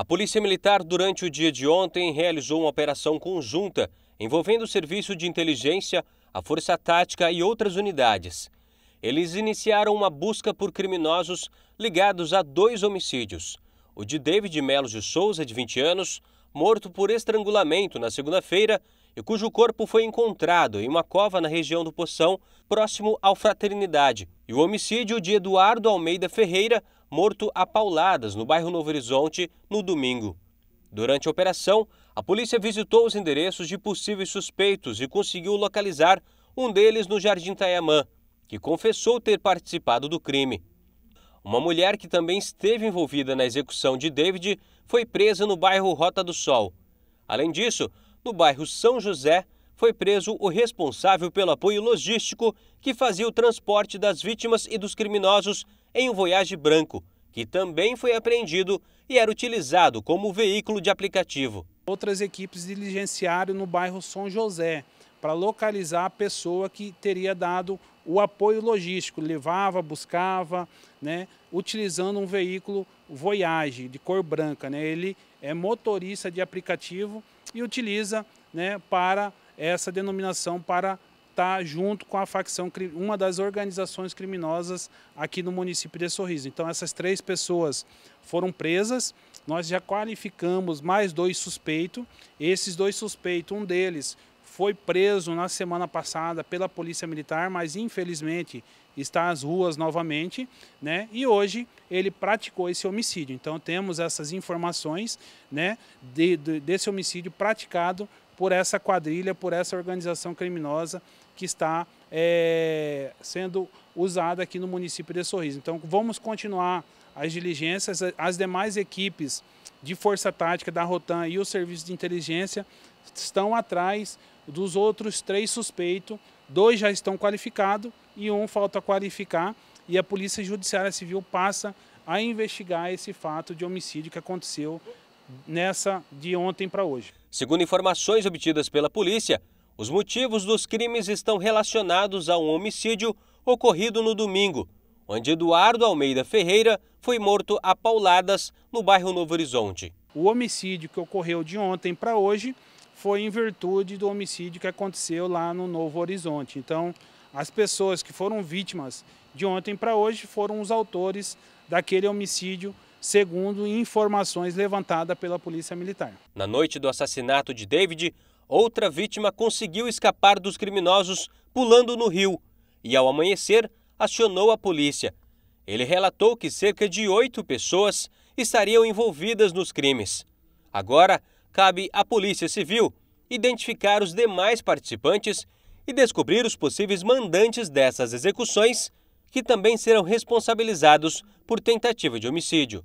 A Polícia Militar, durante o dia de ontem, realizou uma operação conjunta envolvendo o Serviço de Inteligência, a Força Tática e outras unidades. Eles iniciaram uma busca por criminosos ligados a dois homicídios: o de David Melo de Souza, de 20 anos, morto por estrangulamento na segunda-feira e cujo corpo foi encontrado em uma cova na região do Poção, próximo ao Fraternidade, e o homicídio de Eduardo Almeida Ferreira, morto a pauladas no bairro Novo Horizonte no domingo. Durante a operação, a polícia visitou os endereços de possíveis suspeitos e conseguiu localizar um deles no Jardim Tayamã, que confessou ter participado do crime. Uma mulher que também esteve envolvida na execução de David foi presa no bairro Rota do Sol. Além disso, no bairro São José, foi preso o responsável pelo apoio logístico que fazia o transporte das vítimas e dos criminosos em um voyage branco, que também foi apreendido e era utilizado como veículo de aplicativo. Outras equipes diligenciaram no bairro São José para localizar a pessoa que teria dado o apoio logístico, levava, buscava, né, utilizando um veículo Voyage de cor branca. Né, ele é motorista de aplicativo e utiliza né, para essa denominação para está junto com a facção, uma das organizações criminosas aqui no município de Sorriso. Então essas três pessoas foram presas, nós já qualificamos mais dois suspeitos. Esses dois suspeitos, um deles foi preso na semana passada pela Polícia Militar, mas infelizmente está às ruas novamente, né? E hoje ele praticou esse homicídio. Então temos essas informações, né, de, de, desse homicídio praticado por essa quadrilha, por essa organização criminosa que está é, sendo usada aqui no município de Sorriso. Então vamos continuar as diligências, as demais equipes de força tática da Rotan e o serviço de inteligência estão atrás dos outros três suspeitos, dois já estão qualificados e um falta qualificar e a Polícia Judiciária Civil passa a investigar esse fato de homicídio que aconteceu nessa de ontem para hoje. Segundo informações obtidas pela polícia, os motivos dos crimes estão relacionados a um homicídio ocorrido no domingo, onde Eduardo Almeida Ferreira foi morto a pauladas no bairro Novo Horizonte. O homicídio que ocorreu de ontem para hoje foi em virtude do homicídio que aconteceu lá no Novo Horizonte. Então, as pessoas que foram vítimas de ontem para hoje foram os autores daquele homicídio segundo informações levantadas pela Polícia Militar. Na noite do assassinato de David, outra vítima conseguiu escapar dos criminosos pulando no rio e, ao amanhecer, acionou a polícia. Ele relatou que cerca de oito pessoas estariam envolvidas nos crimes. Agora, cabe à Polícia Civil identificar os demais participantes e descobrir os possíveis mandantes dessas execuções que também serão responsabilizados por tentativa de homicídio.